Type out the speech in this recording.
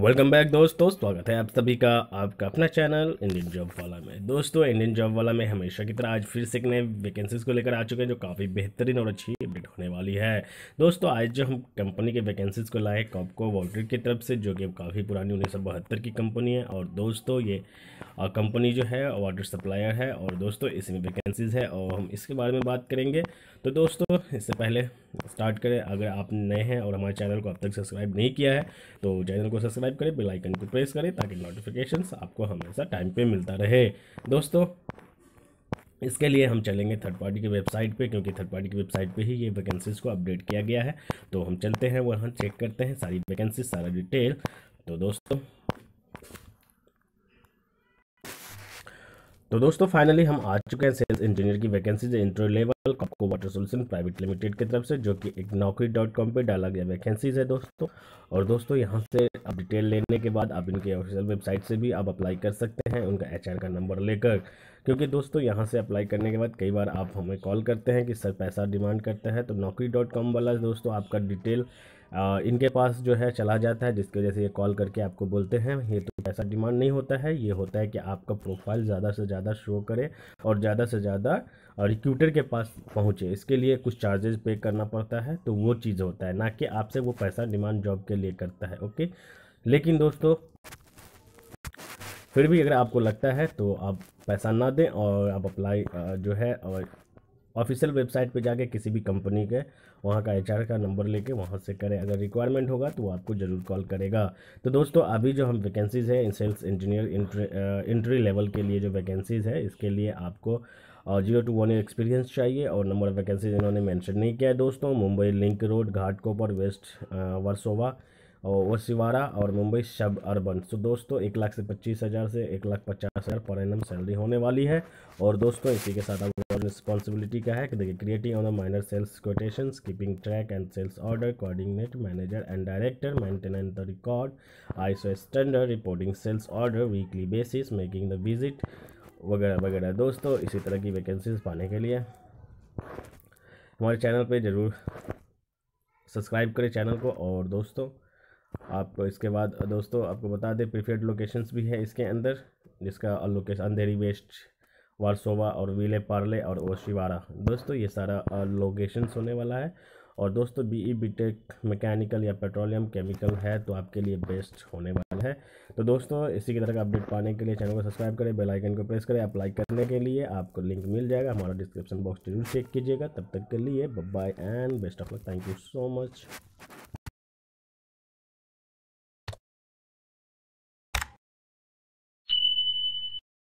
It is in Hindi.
वेलकम बैक दोस्तों स्वागत है आप सभी का आपका अपना चैनल इंडियन जॉब वाला में दोस्तों इंडियन जॉब वाला में हमेशा की तरह आज फिर से एक नए वैकेंसीज को लेकर आ चुके हैं जो काफ़ी बेहतरीन और अच्छी अपडेट होने वाली है दोस्तों आज जो हम कंपनी के वैकेंसीज को लाए कॉपको वॉल्ट्रिक की तरफ से जो कि काफ़ी पुरानी उन्नीस की कंपनी है और दोस्तों ये कंपनी जो है वाटर सप्लायर है और दोस्तों इसमें वैकेंसीज है और हम इसके बारे में बात करेंगे तो दोस्तों इससे पहले स्टार्ट करें अगर आप नए हैं और हमारे चैनल को अब तक सब्सक्राइब नहीं किया है तो चैनल को सब्सक्राइब करें बेल आइकन को प्रेस करें ताकि नोटिफिकेशन आपको हमेशा टाइम पे मिलता रहे दोस्तों इसके लिए हम चलेंगे थर्ड पार्टी की वेबसाइट पे क्योंकि थर्ड पार्टी की वेबसाइट पे ही ये वैकेंसीज़ को अपडेट किया गया है तो हम चलते हैं वहाँ चेक करते हैं सारी वैकेंसी सारा डिटेल तो दोस्तों तो दोस्तों फाइनली हम आ चुके हैं सेल्स इंजीनियर की वैकेंसी जो level Kapco water solution private limited की तरफ से जो कि एक नौकरी डॉट कॉम पर डाला गया वैकेंसीज है दोस्तों और दोस्तों यहां से आप डिटेल लेने के बाद आप इनके ऑफिशियल वेबसाइट से भी आप अप्लाई कर सकते हैं उनका एच का नंबर लेकर क्योंकि दोस्तों यहाँ से अप्लाई करने के बाद कई बार आप हमें कॉल करते हैं कि सर पैसा डिमांड करता है तो नौकरी डॉट कॉम वाला दोस्तों आपका डिटेल इनके पास जो है चला जाता है जिसकी वजह से ये कॉल करके आपको बोलते हैं ये तो पैसा डिमांड नहीं होता है ये होता है कि आपका प्रोफाइल ज़्यादा से ज़्यादा शो करे और ज़्यादा से ज़्यादा रिक्यूटर के पास पहुँचे इसके लिए कुछ चार्जेज पे करना पड़ता है तो वो चीज़ होता है ना कि आपसे वो पैसा डिमांड जॉब के लिए करता है ओके लेकिन दोस्तों फिर भी अगर आपको लगता है तो आप पैसा ना दें और आप अप्लाई जो है और ऑफिशियल वेबसाइट पे जाके किसी भी कंपनी के वहाँ का एच का नंबर लेके वहाँ से करें अगर रिक्वायरमेंट होगा तो वो आपको ज़रूर कॉल करेगा तो दोस्तों अभी जो हम vacancies in sales engineer entry level के लिए जो वैकेंसीज़ है इसके लिए आपको और zero to one year experience चाहिए और नंबर ऑफ वैकेंसीज इन्होंने मेंशन नहीं किया है दोस्तों Mumbai link road Ghatkopar west Versova और ओशिवारा और मुंबई शब अर्बन तो दोस्तों एक लाख से पच्चीस हज़ार से एक लाख पचास हज़ार पर एनम सैलरी होने वाली है और दोस्तों इसी के साथ आपको रिस्पॉन्सिबिलिटी क्या है कि देखिए creating on the minor sales quotation keeping track and sales order coordinate manager and director maintenance the record ISO standard reporting sales order weekly basis making the visit वगैरह वगैरह दोस्तों इसी तरह की वैकेंसीज पाने के लिए हमारे चैनल पर ज़रूर सब्सक्राइब करें चैनल को और दोस्तों आपको इसके बाद दोस्तों आपको बता दें प्रीफेड लोकेशंस भी है इसके अंदर जिसका लोकेशन अंधेरी वेस्ट वारसोवा और वीले पार्ले और ओशिवारा दोस्तों ये सारा लोकेशंस होने वाला है और दोस्तों बी टेक मैकेनिकल या पेट्रोलियम केमिकल है तो आपके लिए बेस्ट होने वाला है तो दोस्तों इसी की तरह का अपडेट पाने के लिए चैनल को सब्सक्राइब करें बेल आइकन को प्रेस करें अप्लाई करने के लिए आपको लिंक मिल जाएगा हमारा डिस्क्रिप्शन बॉक्स जरूर चेक कीजिएगा तब तक के लिए bye and best of luck thank you so much